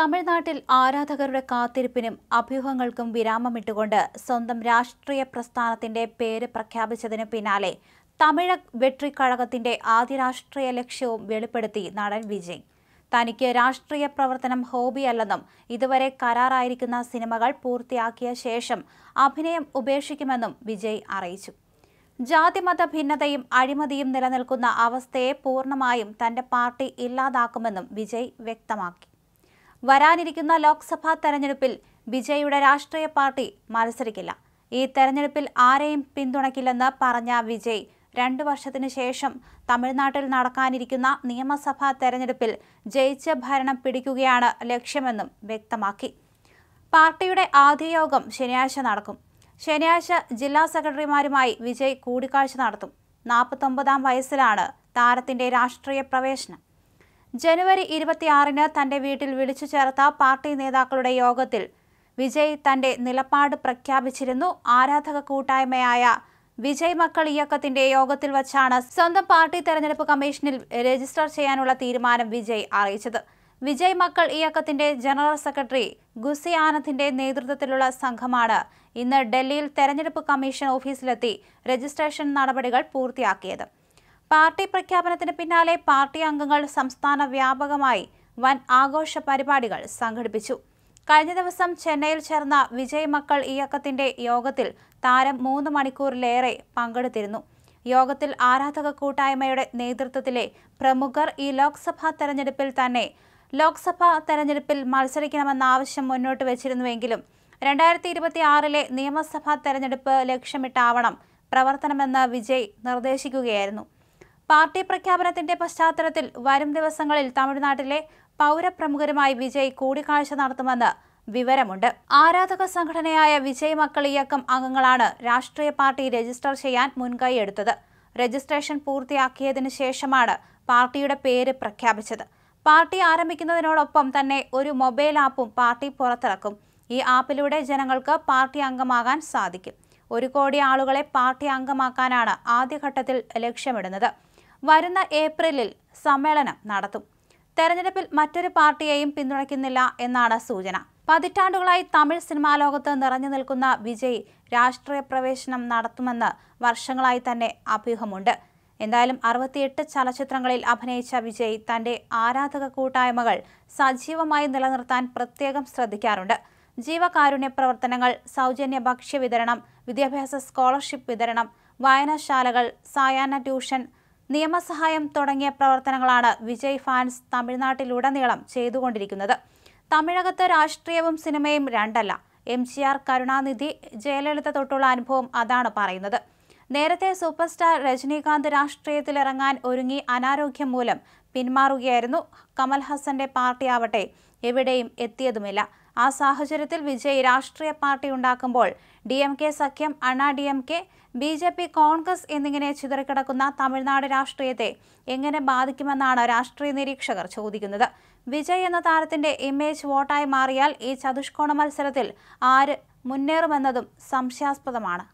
തമിഴ്നാട്ടിൽ ആരാധകരുടെ കാത്തിരിപ്പിനും അഭ്യൂഹങ്ങൾക്കും വിരാമമിട്ടുകൊണ്ട് സ്വന്തം രാഷ്ട്രീയ പ്രസ്ഥാനത്തിന്റെ പേര് പ്രഖ്യാപിച്ചതിന് പിന്നാലെ തമിഴ് കഴകത്തിന്റെ ആദ്യ രാഷ്ട്രീയ ലക്ഷ്യവും വെളിപ്പെടുത്തി നടൻ വിജയ് തനിക്ക് രാഷ്ട്രീയ പ്രവർത്തനം ഹോബിയല്ലെന്നും ഇതുവരെ കരാറായിരിക്കുന്ന സിനിമകൾ പൂർത്തിയാക്കിയ ശേഷം അഭിനയം ഉപേക്ഷിക്കുമെന്നും വിജയ് അറിയിച്ചു ജാതിമത ഭിന്നതയും അഴിമതിയും നിലനിൽക്കുന്ന അവസ്ഥയെ പൂർണ്ണമായും തന്റെ പാർട്ടി ഇല്ലാതാക്കുമെന്നും വിജയ് വ്യക്തമാക്കി വരാനിരിക്കുന്ന ലോക്സഭാ തെരഞ്ഞെടുപ്പിൽ വിജയുടെ രാഷ്ട്രീയ പാർട്ടി മത്സരിക്കില്ല ഈ തെരഞ്ഞെടുപ്പിൽ ആരെയും പിന്തുണയ്ക്കില്ലെന്ന് പറഞ്ഞ വിജയ് രണ്ടു വർഷത്തിനു ശേഷം തമിഴ്നാട്ടിൽ നടക്കാനിരിക്കുന്ന നിയമസഭാ തെരഞ്ഞെടുപ്പിൽ ജയിച്ച ഭരണം പിടിക്കുകയാണ് ലക്ഷ്യമെന്നും വ്യക്തമാക്കി പാർട്ടിയുടെ ആദ്യ യോഗം ശനിയാഴ്ച നടക്കും ശനിയാഴ്ച ജില്ലാ സെക്രട്ടറിമാരുമായി വിജയ് കൂടിക്കാഴ്ച നടത്തും നാൽപ്പത്തൊമ്പതാം വയസ്സിലാണ് താരത്തിന്റെ രാഷ്ട്രീയ പ്രവേശനം ജനുവരി ഇരുപത്തിയാറിന് തന്റെ വീട്ടിൽ വിളിച്ചു ചേർത്ത പാർട്ടി നേതാക്കളുടെ യോഗത്തിൽ വിജയ് തന്റെ നിലപാട് പ്രഖ്യാപിച്ചിരുന്നു ആരാധക കൂട്ടായ്മയായ വിജയ് മക്കൾ ഇയക്കത്തിന്റെ യോഗത്തിൽ വച്ചാണ് സ്വന്തം പാർട്ടി തെരഞ്ഞെടുപ്പ് കമ്മീഷനിൽ രജിസ്റ്റർ ചെയ്യാനുള്ള തീരുമാനം വിജയ് അറിയിച്ചത് വിജയ് മക്കൾ ഇയക്കത്തിന്റെ ജനറൽ സെക്രട്ടറി ഗുസി ആനന്ദിന്റെ നേതൃത്വത്തിലുള്ള സംഘമാണ് ഇന്ന് ഡൽഹിയിൽ തെരഞ്ഞെടുപ്പ് കമ്മീഷൻ ഓഫീസിലെത്തി രജിസ്ട്രേഷൻ നടപടികൾ പൂർത്തിയാക്കിയത് പാർട്ടി പ്രഖ്യാപനത്തിന് പിന്നാലെ പാർട്ടി അംഗങ്ങൾ സംസ്ഥാന വ്യാപകമായി വൻ ആഘോഷ പരിപാടികൾ സംഘടിപ്പിച്ചു കഴിഞ്ഞ ദിവസം ചെന്നൈയിൽ ചേർന്ന വിജയ് മക്കൾ ഇയക്കത്തിന്റെ യോഗത്തിൽ താരം മൂന്ന് മണിക്കൂറിലേറെ പങ്കെടുത്തിരുന്നു യോഗത്തിൽ ആരാധക കൂട്ടായ്മയുടെ നേതൃത്വത്തിലെ പ്രമുഖർ ഈ ലോക്സഭാ തെരഞ്ഞെടുപ്പിൽ തന്നെ ലോക്സഭാ തെരഞ്ഞെടുപ്പിൽ മത്സരിക്കണമെന്ന ആവശ്യം മുന്നോട്ട് വച്ചിരുന്നുവെങ്കിലും രണ്ടായിരത്തി ഇരുപത്തി ആറിലെ നിയമസഭാ തെരഞ്ഞെടുപ്പ് ലക്ഷ്യമിട്ടാവണം പ്രവർത്തനമെന്ന് വിജയ് നിർദ്ദേശിക്കുകയായിരുന്നു പാർട്ടി പ്രഖ്യാപനത്തിന്റെ പശ്ചാത്തലത്തിൽ വരും ദിവസങ്ങളിൽ തമിഴ്നാട്ടിലെ പൗരപ്രമുഖരുമായി വിജയ് കൂടിക്കാഴ്ച നടത്തുമെന്ന് വിവരമുണ്ട് ആരാധക സംഘടനയായ വിജയ് മക്കൾ ഇയക്കം അംഗങ്ങളാണ് രാഷ്ട്രീയ പാർട്ടി രജിസ്റ്റർ ചെയ്യാൻ മുൻകൈയെടുത്തത് രജിസ്ട്രേഷൻ പൂർത്തിയാക്കിയതിനു ശേഷമാണ് പാർട്ടിയുടെ പേര് പ്രഖ്യാപിച്ചത് പാർട്ടി ആരംഭിക്കുന്നതിനോടൊപ്പം തന്നെ ഒരു മൊബൈൽ ആപ്പും പാർട്ടി പുറത്തിറക്കും ഈ ആപ്പിലൂടെ ജനങ്ങൾക്ക് പാർട്ടി അംഗമാകാൻ സാധിക്കും ഒരു കോടി ആളുകളെ പാർട്ടി അംഗമാക്കാനാണ് ആദ്യഘട്ടത്തിൽ ലക്ഷ്യമിടുന്നത് വരുന്ന ഏപ്രിലിൽ സമ്മേളനം നടത്തും തെരഞ്ഞെടുപ്പിൽ മറ്റൊരു പാർട്ടിയെയും പിന്തുണയ്ക്കുന്നില്ല എന്നാണ് സൂചന പതിറ്റാണ്ടുകളായി തമിഴ് സിനിമാ ലോകത്ത് നിറഞ്ഞു നിൽക്കുന്ന വിജയ് രാഷ്ട്രീയ പ്രവേശനം നടത്തുമെന്ന് വർഷങ്ങളായി തന്നെ അഭ്യൂഹമുണ്ട് എന്തായാലും അറുപത്തിയെട്ട് ചലച്ചിത്രങ്ങളിൽ അഭിനയിച്ച വിജയ് തന്റെ ആരാധക കൂട്ടായ്മകൾ സജീവമായി നിലനിർത്താൻ പ്രത്യേകം ശ്രദ്ധിക്കാറുണ്ട് ജീവകാരുണ്യ പ്രവർത്തനങ്ങൾ സൗജന്യ ഭക്ഷ്യ വിതരണം വിദ്യാഭ്യാസ സ്കോളർഷിപ്പ് വിതരണം വായനശാലകൾ സായാഹ്ന ട്യൂഷൻ നിയമസഹായം തുടങ്ങിയ പ്രവർത്തനങ്ങളാണ് വിജയ് ഫാൻസ് തമിഴ്നാട്ടിലുടനീളം ചെയ്തുകൊണ്ടിരിക്കുന്നത് തമിഴകത്ത് രാഷ്ട്രീയവും സിനിമയും രണ്ടല്ല M G R Karunanidhi Jayalalithaa തൊട്ടുള്ള അനുഭവം അതാണ് പറയുന്നത് നേരത്തെ സൂപ്പർ സ്റ്റാർ രജനീകാന്ത് രാഷ്ട്രീയത്തിലിറങ്ങാൻ ഒരുങ്ങി അനാരോഗ്യം മൂലം പിന്മാറുകയായിരുന്നു കമൽ ഹസന്റെ പാർട്ടിയാവട്ടെ എവിടെയും എത്തിയതുമില്ല ആ സാഹചര്യത്തിൽ വിജയ് രാഷ്ട്രീയ പാർട്ടി ഉണ്ടാക്കുമ്പോൾ ഡി എം കെ സഖ്യം അണ D M K B J P Congress എന്നിങ്ങനെ ചിതറിക്കിടക്കുന്ന തമിഴ്നാട് രാഷ്ട്രീയത്തെ എങ്ങനെ ബാധിക്കുമെന്നാണ് രാഷ്ട്രീയ നിരീക്ഷകർ ചോദിക്കുന്നത് വിജയ് എന്ന താരത്തിന്റെ ഇമേജ് വോട്ടായി മാറിയാൽ ഈ ചതുഷ്കോണ മത്സരത്തിൽ ആര് മുന്നേറുമെന്നതും സംശയാസ്പദമാണ്